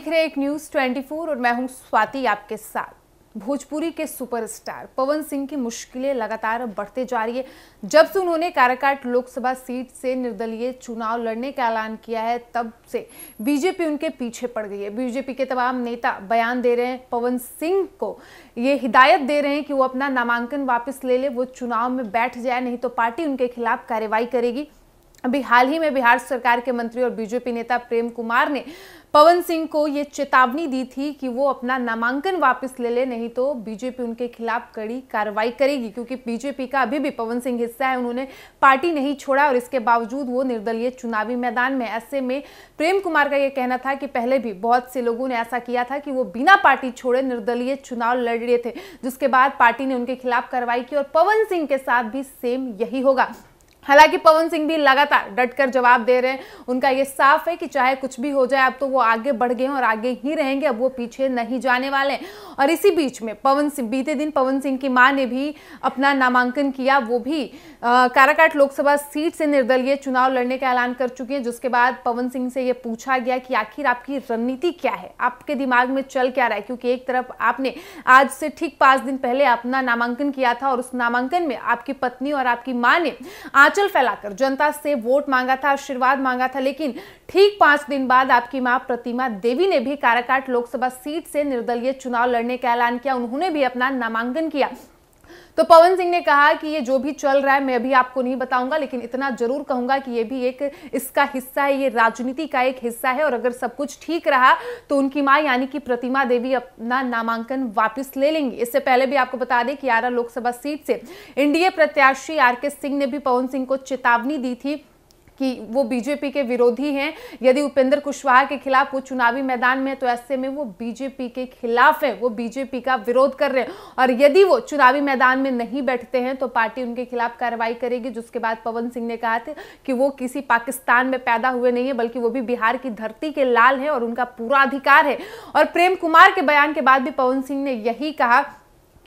देख रहे हैं एक न्यूज 24 और मैं हूं स्वाति आपके साथ भोजपुरी के सुपरस्टार पवन सिंह की मुश्किलें लगातार बढ़ते जा रही है जब से उन्होंने काराकाट लोकसभा सीट से निर्दलीय चुनाव लड़ने का ऐलान किया है तब से बीजेपी उनके पीछे पड़ गई है बीजेपी के तमाम नेता बयान दे रहे हैं पवन सिंह को ये हिदायत दे रहे हैं कि वो अपना नामांकन वापस ले ले वो चुनाव में बैठ जाए नहीं तो पार्टी उनके खिलाफ कार्रवाई करेगी अभी हाल ही में बिहार सरकार के मंत्री और बीजेपी नेता प्रेम कुमार ने पवन सिंह को ये चेतावनी दी थी कि वो अपना नामांकन वापस ले ले नहीं तो बीजेपी उनके खिलाफ कड़ी कार्रवाई करेगी क्योंकि बीजेपी का अभी भी पवन सिंह हिस्सा है उन्होंने पार्टी नहीं छोड़ा और इसके बावजूद वो निर्दलीय चुनावी मैदान में ऐसे में प्रेम कुमार का ये कहना था कि पहले भी बहुत से लोगों ने ऐसा किया था कि वो बिना पार्टी छोड़े निर्दलीय चुनाव लड़ रहे थे जिसके बाद पार्टी ने उनके खिलाफ कार्रवाई की और पवन सिंह के साथ भी सेम यही होगा हालांकि पवन सिंह भी लगातार डट कर जवाब दे रहे हैं उनका ये साफ है कि चाहे कुछ भी हो जाए अब तो वो आगे बढ़ गए हैं और आगे ही रहेंगे अब वो पीछे नहीं जाने वाले हैं और इसी बीच में पवन सिंह बीते दिन पवन सिंह की मां ने भी अपना नामांकन किया वो भी काराकाट लोकसभा सीट से निर्दलीय चुनाव लड़ने का ऐलान कर चुकी हैं जिसके बाद पवन सिंह से ये पूछा गया कि आखिर आपकी रणनीति क्या है आपके दिमाग में चल क्या रहा है क्योंकि एक तरफ आपने आज से ठीक पाँच दिन पहले अपना नामांकन किया था और उस नामांकन में आपकी पत्नी और आपकी माँ ने आज हिमाचल फैलाकर जनता से वोट मांगा था आशीर्वाद मांगा था लेकिन ठीक पांच दिन बाद आपकी मां प्रतिमा देवी ने भी काराकाट लोकसभा सीट से निर्दलीय चुनाव लड़ने का ऐलान किया उन्होंने भी अपना नामांकन किया तो पवन सिंह ने कहा कि ये जो भी चल रहा है मैं अभी आपको नहीं बताऊंगा लेकिन इतना जरूर कहूंगा कि ये भी एक इसका हिस्सा है ये राजनीति का एक हिस्सा है और अगर सब कुछ ठीक रहा तो उनकी मां यानी कि प्रतिमा देवी अपना नामांकन वापस ले लेंगी इससे पहले भी आपको बता दें कि आरा लोकसभा सीट से एनडीए प्रत्याशी आर सिंह ने भी पवन सिंह को चेतावनी दी थी कि वो बीजेपी के विरोधी हैं यदि उपेंद्र कुशवाहा के खिलाफ वो चुनावी मैदान में है तो ऐसे में वो बीजेपी के खिलाफ हैं वो बीजेपी का विरोध कर रहे हैं और यदि वो चुनावी मैदान में नहीं बैठते हैं तो पार्टी उनके खिलाफ कार्रवाई करेगी जिसके बाद पवन सिंह ने कहा था कि वो किसी पाकिस्तान में पैदा हुए नहीं है बल्कि वो भी बिहार की धरती के लाल हैं और उनका पूरा अधिकार है और प्रेम कुमार के बयान के बाद भी पवन सिंह ने यही कहा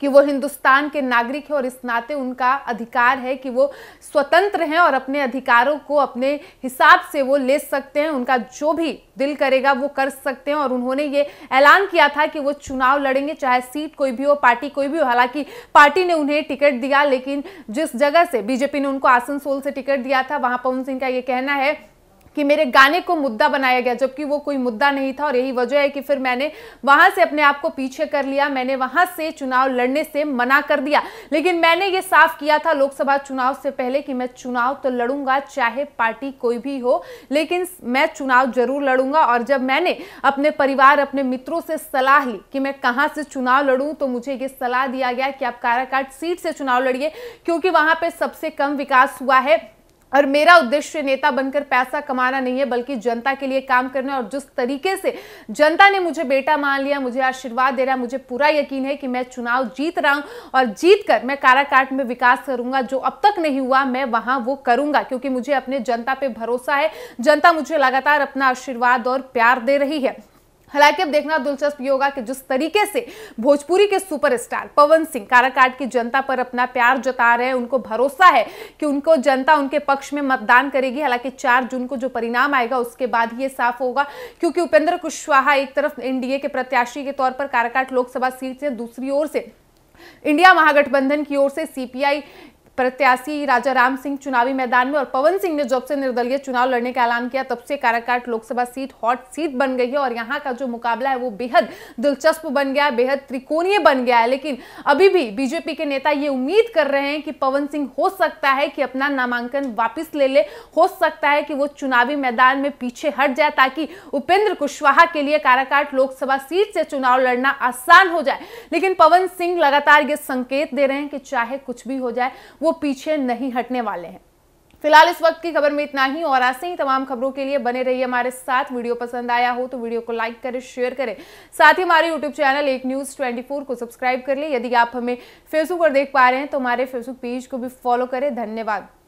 कि वो हिंदुस्तान के नागरिक हैं और इस नाते उनका अधिकार है कि वो स्वतंत्र हैं और अपने अधिकारों को अपने हिसाब से वो ले सकते हैं उनका जो भी दिल करेगा वो कर सकते हैं और उन्होंने ये ऐलान किया था कि वो चुनाव लड़ेंगे चाहे सीट कोई भी हो पार्टी कोई भी हो हालांकि पार्टी ने उन्हें टिकट दिया लेकिन जिस जगह से बीजेपी ने उनको आसनसोल से टिकट दिया था वहां पवन सिंह का ये कहना है कि मेरे गाने को मुद्दा बनाया गया जबकि वो कोई मुद्दा नहीं था और यही वजह है कि फिर मैंने वहाँ से अपने आप को पीछे कर लिया मैंने वहाँ से चुनाव लड़ने से मना कर दिया लेकिन मैंने ये साफ किया था लोकसभा चुनाव से पहले कि मैं चुनाव तो लड़ूंगा चाहे पार्टी कोई भी हो लेकिन मैं चुनाव जरूर लड़ूंगा और जब मैंने अपने परिवार अपने मित्रों से सलाह ली कि मैं कहाँ से चुनाव लड़ूँ तो मुझे ये सलाह दिया गया कि आप काराकाट सीट से चुनाव लड़िए क्योंकि वहाँ पर सबसे कम विकास हुआ है और मेरा उद्देश्य नेता बनकर पैसा कमाना नहीं है बल्कि जनता के लिए काम करना और जिस तरीके से जनता ने मुझे बेटा मान लिया मुझे आशीर्वाद दे रहा मुझे पूरा यकीन है कि मैं चुनाव जीत रहा हूं और जीत कर मैं काराकाट में विकास करूंगा जो अब तक नहीं हुआ मैं वहां वो करूंगा क्योंकि मुझे अपने जनता पे भरोसा है जनता मुझे लगातार अपना आशीर्वाद और प्यार दे रही है हालांकि अब देखना दिलचस्प ये होगा कि जिस तरीके से भोजपुरी के सुपरस्टार पवन सिंह काराकाट की जनता पर अपना प्यार जता रहे हैं उनको भरोसा है कि उनको जनता उनके पक्ष में मतदान करेगी हालांकि चार जून को जो परिणाम आएगा उसके बाद ही ये साफ होगा क्योंकि उपेंद्र कुशवाहा एक तरफ एनडीए के प्रत्याशी के तौर पर काराकाट लोकसभा सीट से दूसरी ओर से इंडिया महागठबंधन की ओर से सीपीआई प्रत्याशी राजा राम सिंह चुनावी मैदान में और पवन सिंह ने जब से निर्दलीय चुनाव लड़ने का ऐलान किया तब से Karakat Lok Sabha seat hot seat बन गई है और यहाँ का जो मुकाबला है वो बेहद दिलचस्प बन गया है बेहद त्रिकोणीय बन गया है लेकिन अभी भी बीजेपी के नेता ये उम्मीद कर रहे हैं कि पवन सिंह हो सकता है कि अपना नामांकन वापिस ले ले हो सकता है कि वो चुनावी मैदान में पीछे हट जाए ताकि उपेंद्र कुशवाहा के लिए काराकाट लोकसभा सीट से चुनाव लड़ना आसान हो जाए लेकिन पवन सिंह लगातार ये संकेत दे रहे हैं कि चाहे कुछ भी हो जाए वो पीछे नहीं हटने वाले हैं फिलहाल इस वक्त की खबर में इतना ही और ऐसे ही तमाम खबरों के लिए बने रहिए हमारे साथ वीडियो पसंद आया हो तो वीडियो को लाइक करें शेयर करें साथ ही हमारे यूट्यूब चैनल एक न्यूज़ 24 को सब्सक्राइब कर लें यदि आप हमें फेसबुक पर देख पा रहे हैं तो हमारे फेसबुक पेज को भी फॉलो करें धन्यवाद